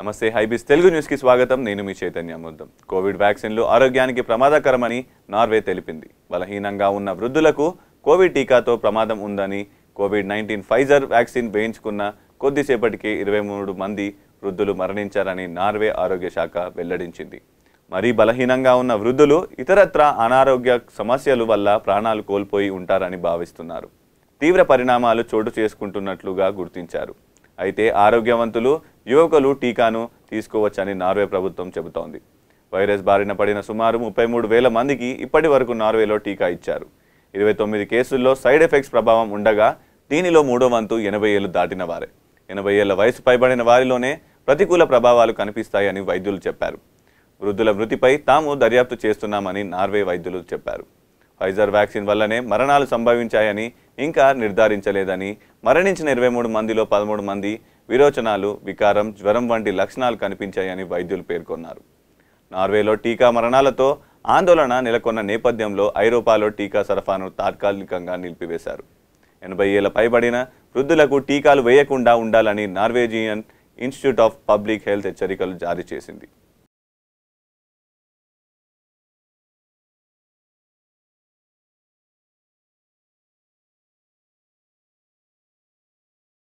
నమస్తే హైబీస్ తెలుగు కి స్వాగతం నేను మీ చైతన్య ముద్దం కోవిడ్ వ్యాక్సిన్లు ఆరోగ్యానికి ప్రమాదకరమని నార్వే తెలిపింది బలహీనంగా ఉన్న వృద్ధులకు కోవిడ్ టీకాతో ప్రమాదం ఉందని కోవిడ్ నైన్టీన్ ఫైజర్ వ్యాక్సిన్ వేయించుకున్న కొద్దిసేపటికి ఇరవై మూడు మంది వృద్ధులు మరణించారని నార్వే ఆరోగ్య శాఖ వెల్లడించింది మరీ బలహీనంగా ఉన్న వృద్ధులు ఇతరత్ర అనారోగ్య సమస్యలు వల్ల ప్రాణాలు కోల్పోయి ఉంటారని భావిస్తున్నారు తీవ్ర పరిణామాలు చోటు చేసుకుంటున్నట్లుగా గుర్తించారు అయితే ఆరోగ్యవంతులు యువకులు టీకాను తీసుకోవచ్చని నార్వే ప్రభుత్వం చెబుతోంది వైరస్ బారిన పడిన సుమారు ముప్పై మూడు వేల మందికి ఇప్పటి వరకు నార్వేలో టీకా ఇచ్చారు ఇరవై తొమ్మిది కేసుల్లో సైడ్ ఎఫెక్ట్స్ ప్రభావం ఉండగా దీనిలో మూడో వంతు ఎనభై ఏళ్ళు దాటిన వారే ఎనభై ఏళ్ళ వయసు పైబడిన వారిలోనే ప్రతికూల ప్రభావాలు కనిపిస్తాయని వైద్యులు చెప్పారు వృద్ధుల మృతిపై తాము దర్యాప్తు చేస్తున్నామని నార్వే వైద్యులు చెప్పారు ఫైజర్ వ్యాక్సిన్ వల్లనే మరణాలు సంభవించాయని ఇంకా నిర్ధారించలేదని మరణించిన ఇరవై మూడు మందిలో పదమూడు మంది విరోచనాలు వికారం జ్వరం వంటి లక్షణాలు కనిపించాయని వైద్యులు పేర్కొన్నారు నార్వేలో టీకా మరణాలతో ఆందోళన నెలకొన్న నేపథ్యంలో ఐరోపాలో టీకా సరఫరాను తాత్కాలికంగా నిలిపివేశారు ఎనభై ఏళ్ల పైబడిన వృద్ధులకు టీకాలు వేయకుండా ఉండాలని Norwegian institute of public health హెచ్చరికలు జారీ చేసింది